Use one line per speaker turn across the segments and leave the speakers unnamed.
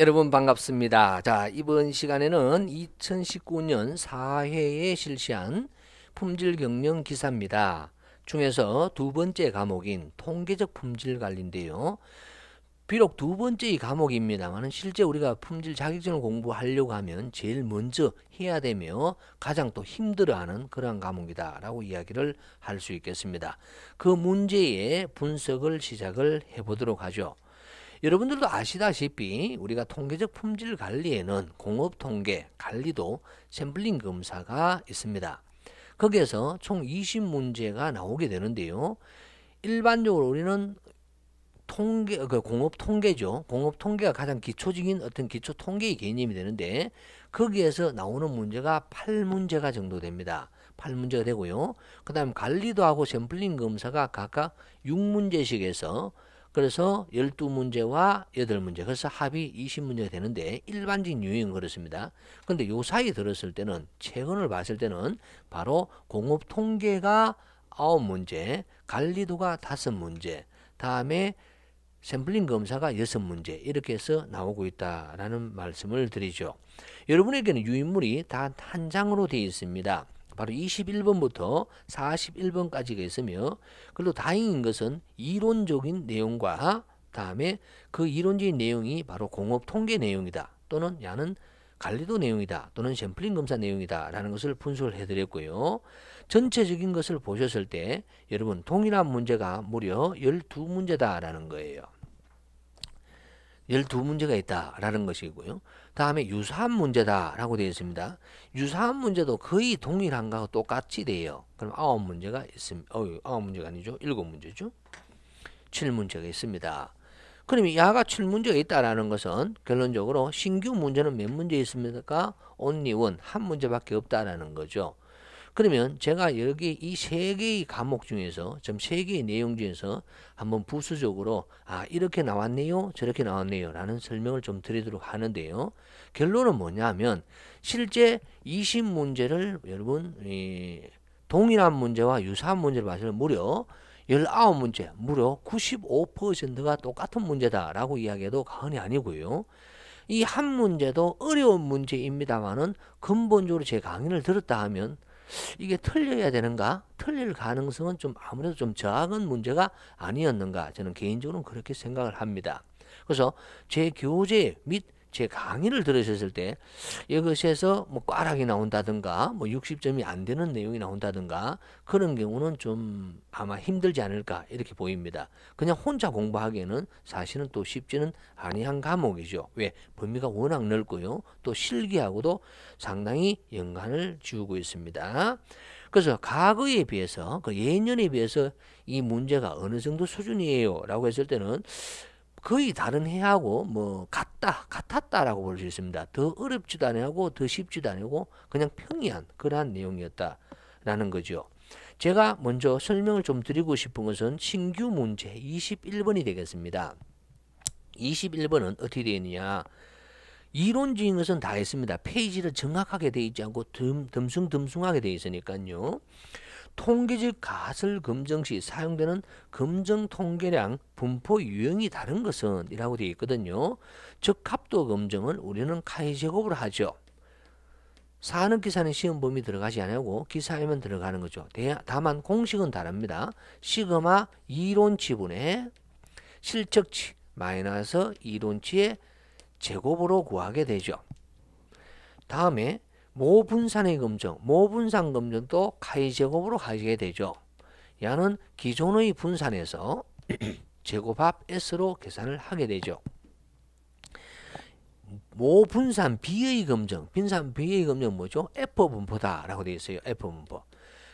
여러분 반갑습니다. 자, 이번 시간에는 2019년 4회에 실시한 품질 경영 기사입니다. 중에서 두 번째 과목인 통계적 품질 관리인데요. 비록 두 번째 과목입니다만 실제 우리가 품질 자격증을 공부하려고 하면 제일 먼저 해야 되며 가장 또 힘들어하는 그러한 과목이다라고 이야기를 할 수 있겠습니다. 그 문제의 분석을 시작을 해보도록 하죠. 여러분들도 아시다시피 우리가 통계적 품질 관리에는 공업 통계 관리도 샘플링 검사가 있습니다. 거기에서 총 20문제가 나오게 되는데요. 일반적으로 우리는 통계, 그 공업 통계죠. 공업 통계가 가장 기초적인 어떤 기초 통계의 개념이 되는데 거기에서 나오는 문제가 8문제가 정도 됩니다. 8문제가 되고요. 그 다음 관리도하고 샘플링 검사가 각각 6문제씩해서 그래서 12문제와 8문제, 그래서 합이 20문제가 되는데 일반적인 유형은 그렇습니다. 근데 요 사이 들었을 때는, 최근을 봤을 때는 바로 공업 통계가 9문제, 관리도가 5문제, 다음에 샘플링 검사가 6문제 이렇게 해서 나오고 있다라는 말씀을 드리죠. 여러분에게는 유인물이 단한 장으로 되어 있습니다. 바로 21번부터 41번까지가 있으며 그리고 다행인 것은 이론적인 내용과 다음에 그 이론적인 내용이 바로 공업 통계 내용이다 또는 야는 관리도 내용이다 또는 샘플링 검사 내용이다 라는 것을 분석을 해드렸고요. 전체적인 것을 보셨을 때 여러분 동일한 문제가 무려 12문제다 라는 거예요. 12문제가 있다 라는 것이고요. 다음에 유사한 문제다라고 되어 있습니다. 유사한 문제도 거의 동일한 거하 똑같이 돼요. 그럼 아홉 문제가 있음, 어유 아홉 문제가 아니죠. 일곱 문제죠. 칠 문제가 있습니다. 그럼 야가 칠 문제가 있다라는 것은 결론적으로 신규 문제는 몇 문제 있습니까? 온리 원한 문제밖에 없다라는 거죠. 그러면 제가 여기 이 세 개의 과목 중에서 좀 세 개의 내용 중에서 한번 부수적으로 아 이렇게 나왔네요 저렇게 나왔네요 라는 설명을 좀 드리도록 하는데요 결론은 뭐냐면 실제 20문제를 여러분 이 동일한 문제와 유사한 문제를 봤을 때 무려 19문제 무려 95%가 똑같은 문제다 라고 이야기해도 과언이 아니고요 이 한 문제도 어려운 문제입니다만은 근본적으로 제 강의를 들었다 하면 이게 틀려야 되는가? 틀릴 가능성은 좀 아무래도 좀 저항은 문제가 아니었는가? 저는 개인적으로는 그렇게 생각을 합니다. 그래서 제 교재 및제 강의를 들으셨을 때 이것에서 뭐 꽈락이 나온다든가 뭐 60점이 안 되는 내용이 나온다든가 그런 경우는 좀 아마 힘들지 않을까 이렇게 보입니다. 그냥 혼자 공부하기에는 사실은 또 쉽지는 아니한 과목이죠. 왜? 범위가 워낙 넓고요. 또 실기하고도 상당히 연관을 지우고 있습니다. 그래서 과거에 비해서 그 예년에 비해서 이 문제가 어느 정도 수준이에요 라고 했을 때는 거의 다른 해하고 뭐 같다 같았다라고 볼 수 있습니다. 더 어렵지도 않고 더 쉽지도 않고 그냥 평이한 그러한 내용이었다라는 거죠. 제가 먼저 설명을 좀 드리고 싶은 것은 신규 문제 21번이 되겠습니다. 21번은 어떻게 되느냐 이론적인 것은 다 했습니다. 페이지를 정확하게 되어 있지 않고 듬, 듬숭듬숭하게 되어 있으니까요. 통계적 가설 검증시 사용되는 검정 통계량 분포 유형이 다른 것은 이라고 되어 있거든요. 즉 합도 검증은 우리는 카이 제곱으로 하죠. 사는 기사는 시험 범위 들어가지 않고 기사에만 들어가는 거죠. 다만 공식은 다릅니다. 시그마 이론치분의 실적치 마이너스 이론치의 제곱으로 구하게 되죠. 다음에 모분산의 검정, 모분산 검정도 가이제곱으로 가지게 되죠. 야는 기존의 분산에서 제곱합 S로 계산을 하게 되죠. 모분산 B의 검정, 분산 B의 검정 뭐죠? F분포다 라고 되어 있어요. F분포.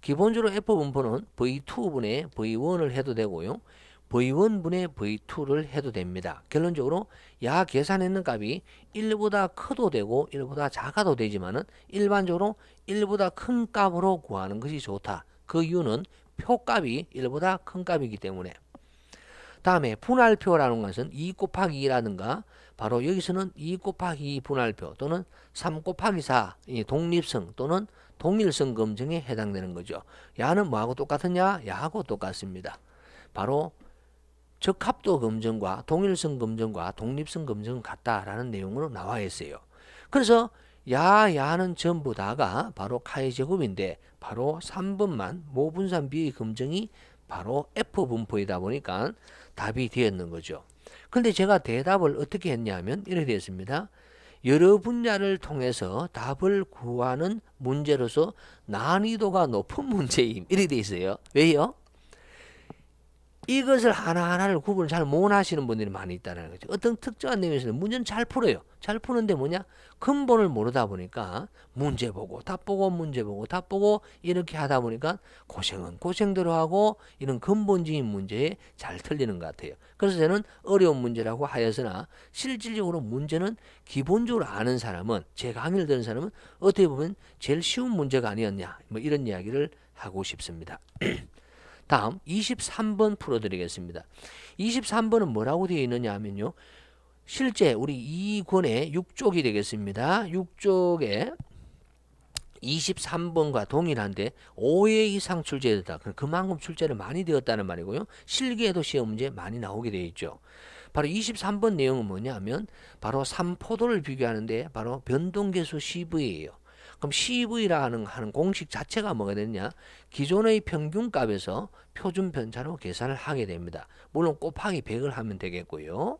기본적으로 F분포는 V2분의 V1을 해도 되고요. V1분의 V2를 해도 됩니다. 결론적으로 야 계산했는 값이 1보다 커도 되고 1보다 작아도 되지만 은 일반적으로 1보다 큰 값으로 구하는 것이 좋다. 그 이유는 표값이 1보다 큰 값이기 때문에 다음에 분할표라는 것은 2 곱하기 2라든가 바로 여기서는 2 곱하기 2 분할표 또는 3 곱하기 4 독립성 또는 동일성 검증에 해당되는 거죠. 야는 뭐하고 똑같으냐? 야하고 똑같습니다. 바로 적합도 검증과 동일성 검증과 독립성 검증은 같다라는 내용으로 나와 있어요. 그래서 야야는 전부 다가 바로 카이 제곱인데 바로 3번만 모분산 비의 검증이 바로 F분포이다 보니까 답이 되었는 거죠. 근데 제가 대답을 어떻게 했냐면 이렇게 되었습니다. 여러 분야를 통해서 답을 구하는 문제로서 난이도가 높은 문제임. 이렇게 돼 있어요. 왜요? 이것을 하나하나를 구분을 잘 못하시는 분들이 많이 있다는 거죠. 어떤 특정한 내용에서 문제는 잘 풀어요. 잘 푸는데 뭐냐? 근본을 모르다 보니까 문제 보고 답 보고 문제 보고 답 보고 이렇게 하다 보니까 고생은 고생대로 하고 이런 근본적인 문제에 잘 틀리는 것 같아요. 그래서 저는 어려운 문제라고 하였으나 실질적으로 문제는 기본적으로 아는 사람은 제 강의를 듣는 사람은 어떻게 보면 제일 쉬운 문제가 아니었냐 뭐 이런 이야기를 하고 싶습니다. 다음 23번 풀어드리겠습니다. 23번은 뭐라고 되어 있느냐 하면요. 실제 우리 2 권의 6쪽이 되겠습니다. 6쪽에 23번과 동일한데 5회 이상 출제되다. 그, 그만큼 출제를 많이 되었다는 말이고요. 실기에도 시험 문제 많이 나오게 되어 있죠. 바로 23번 내용은 뭐냐면 바로 3포도를 비교하는데 바로 변동계수 CV예요. 그럼 CV라 하는, 하는 공식 자체가 뭐가 되느냐? 기존의 평균값에서 표준 편차로 계산을 하게 됩니다. 물론 곱하기 100을 하면 되겠고요.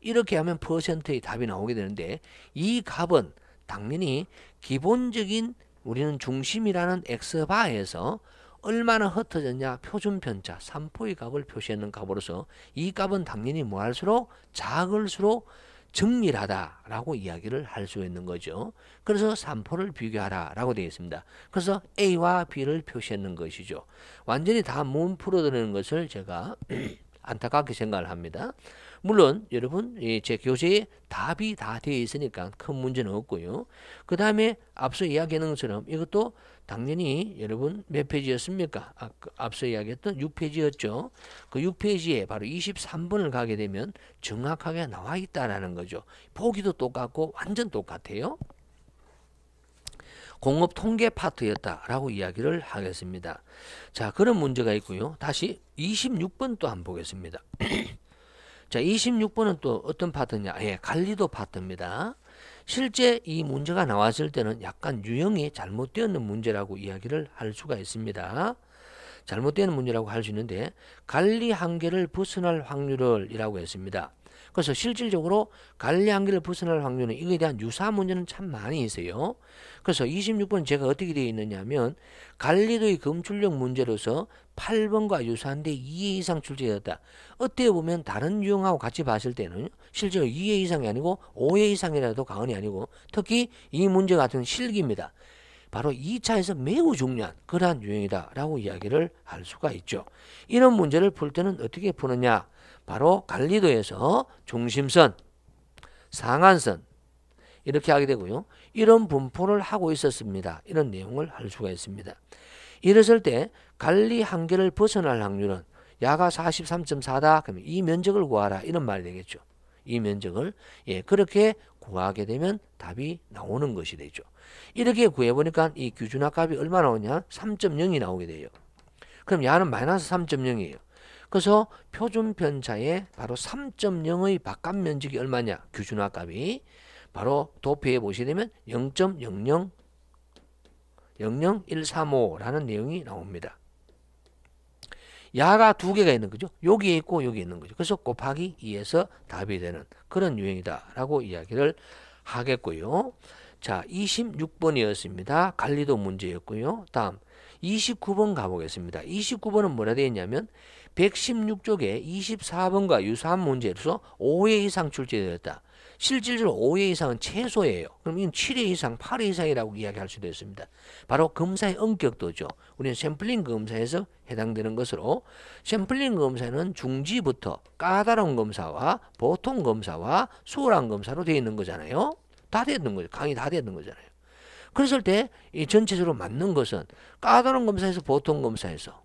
이렇게 하면 퍼센트의 답이 나오게 되는데 이 값은 당연히 기본적인 우리는 중심이라는 x바에서 얼마나 흩어졌냐 표준 편차 3포의 값을 표시하는 값으로서 이 값은 당연히 뭐할수록 작을수록 정밀하다라고 이야기를 할 수 있는 거죠. 그래서 산포를 비교하라라고 되어 있습니다. 그래서 A와 B를 표시하는 것이죠. 완전히 다문 풀어드리는 것을 제가 안타깝게 생각을 합니다. 물론 여러분 제 교재에 답이 다 되어 있으니까 큰 문제는 없고요. 그 다음에 앞서 이야기하는 것처럼 이것도 당연히 여러분 몇 페이지였습니까? 아, 그 앞서 이야기했던 6페이지였죠. 그 6페이지에 바로 23번을 가게 되면 정확하게 나와 있다라는 거죠. 보기도 똑같고 완전 똑같아요. 공업 통계 파트였다라고 이야기를 하겠습니다. 자, 그런 문제가 있고요. 다시 26번 또 한번 보겠습니다. 자, 26번은 또 어떤 파트냐? 예, 갈리도 파트입니다. 실제 이 문제가 나왔을 때는 약간 유형이 잘못되었는 문제라고 이야기를 할 수가 있습니다. 잘못되는 문제라고 할 수 있는데 관리 한계를 벗어날 확률을 이라고 했습니다. 그래서 실질적으로 갈릴리 한계를 벗어날 확률은 이거에 대한 유사 문제는 참 많이 있어요. 그래서 26번 제가 어떻게 되어 있느냐면 갈리도의 검출력 문제로서 8번과 유사한데 2회 이상 출제되었다. 어떻 보면 다른 유형하고 같이 봤을 때는 실제로 2회 이상이 아니고 5회 이상이라도 가언이 아니고 특히 이 문제 같은 실기입니다. 바로 2차에서 매우 중요한 그러한 유형이다라고 이야기를 할 수가 있죠. 이런 문제를 풀 때는 어떻게 푸느냐? 바로 관리도에서 중심선, 상한선 이렇게 하게 되고요. 이런 분포를 하고 있었습니다. 이런 내용을 할 수가 있습니다. 이랬을 때 관리 한계를 벗어날 확률은 야가 43.4다. 그러면 이 면적을 구하라. 이런 말 되겠죠. 이 면적을. 예, 그렇게 구하게 되면 답이 나오는 것이 되죠. 이렇게 구해보니까 이 규준학 값이 얼마 나오냐? 3.0이 나오게 돼요. 그럼 야는 마이너스 3.0이에요. 그래서 표준 편차의 바로 3.0의 바깥 면적이 얼마냐? 규준학 값이 바로 도표에 보시면 0.00 00135라는 내용이 나옵니다. 야가 두 개가 있는 거죠. 여기에 있고 여기 있는 거죠. 그래서 곱하기 2에서 답이 되는 그런 유형이다라고 이야기를 하겠고요. 자, 26번이었습니다. 관리도 문제였고요. 다음 29번 가보겠습니다. 29번은 뭐라 되어 있냐면 116쪽에 24번과 유사한 문제로서 5회 이상 출제되었다. 실질적으로 5회 이상은 최소예요. 그럼 이건 7회 이상, 8회 이상이라고 이야기할 수도 있습니다. 바로 검사의 엄격도죠. 우리는 샘플링 검사에서 해당되는 것으로 샘플링 검사는 중지부터 까다로운 검사와 보통 검사와 수월한 검사로 되어 있는 거잖아요. 다 되는 어있 거죠. 강의 다 되는 어있 거잖아요. 그랬을 때이 전체적으로 맞는 것은 까다로운 검사에서 보통 검사에서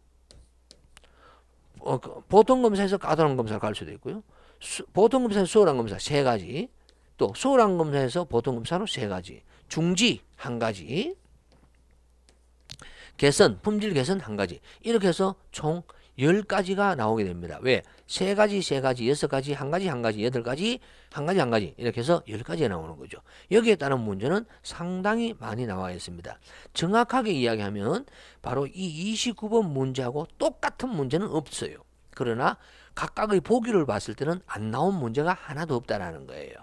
어, 그 보통 검사에서 까다로운 검사를 갈 수도 있고요. 수, 보통 검사에서 수월한 검사 세 가지 또 소홀한 검사에서 보통 검사로 세 가지, 중지 한 가지, 개선, 품질 개선 한 가지. 이렇게 해서 총 10가지가 나오게 됩니다. 왜? 3가지, 3가지, 6가지, 1가지, 1가지, 8가지, 1가지, 1가지 이렇게 해서 10가지가 나오는 거죠. 여기에 따른 문제는 상당히 많이 나와 있습니다. 정확하게 이야기하면 바로 이 29번 문제하고 똑같은 문제는 없어요. 그러나 각각의 보기를 봤을 때는 안 나온 문제가 하나도 없다라는 거예요.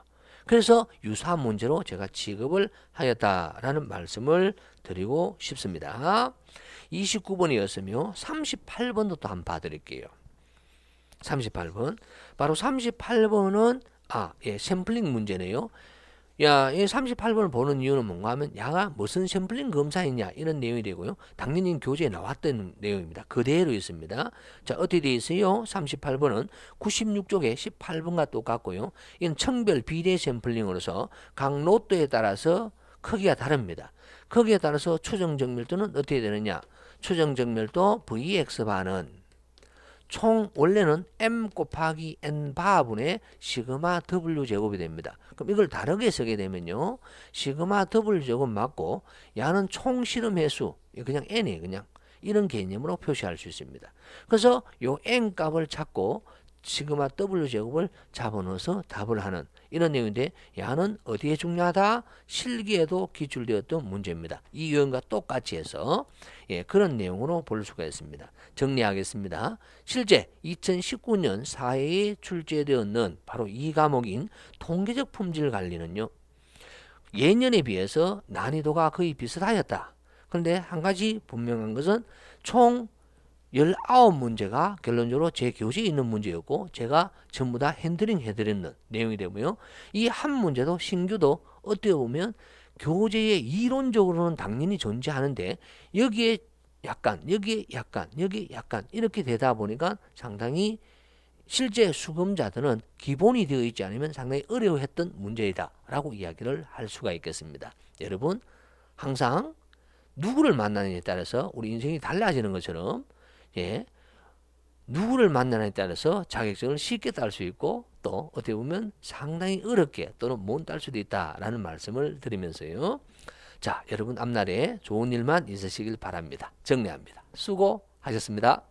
그래서 유사한 문제로 제가 취급을 하였다라는 말씀을 드리고 싶습니다. 29번이었으며 38번도 또 한 번 봐드릴게요. 38번. 바로 38번은 아, 예, 샘플링 문제네요. 야, 이 38번을 보는 이유는 뭔가 하면 야가 무슨 샘플링 검사이냐 이런 내용이 되고요. 당연히 교재에 나왔던 내용입니다. 그대로 있습니다. 자, 어떻게 되어 있어요? 38번은 96쪽에 18번과 똑같고요. 이건 청별 비례 샘플링으로서 각 로또에 따라서 크기가 다릅니다. 크기에 따라서 추정 정밀도는 어떻게 되느냐? 추정 정밀도 VX 반은 총 원래는 m 곱하기 n 바분의 시그마 w 제곱이 됩니다. 그럼 이걸 다르게 쓰게 되면요. 시그마 w 제곱 맞고 야는 총 실험 횟수 그냥 n이 그냥 이런 개념으로 표시할 수 있습니다. 그래서 요 n 값을 찾고 시그마 W 제곱을 잡아넣어서 답을 하는 이런 내용인데 야는 어디에 중요하다? 실기에도 기출되었던 문제입니다. 이 유형과 똑같이 해서 예, 그런 내용으로 볼 수가 있습니다. 정리하겠습니다. 실제 2019년 사회에 출제되었는 바로 이 과목인 통계적 품질 관리는요. 예년에 비해서 난이도가 거의 비슷하였다. 그런데 한 가지 분명한 것은 총1 9 문제가 결론적으로 제 교재에 있는 문제였고 제가 전부 다 핸드링 해드리는 내용이 되고요. 이 한 문제도 신규도 어떻게 보면 교재에 이론적으로는 당연히 존재하는데 여기에 약간 여기에 약간 여기에 약간 이렇게 되다 보니까 상당히 실제 수금자들은 기본이 되어 있지 않으면 상당히 어려워했던 문제이다 라고 이야기를 할 수가 있겠습니다. 여러분 항상 누구를 만나느냐에 따라서 우리 인생이 달라지는 것처럼 예. 누구를 만나느냐에 따라서 자격증을 쉽게 딸 수 있고 또 어떻게 보면 상당히 어렵게 또는 못 딸 수도 있다라는 말씀을 드리면서요. 자, 여러분 앞날에 좋은 일만 있으시길 바랍니다. 정리합니다. 수고하셨습니다.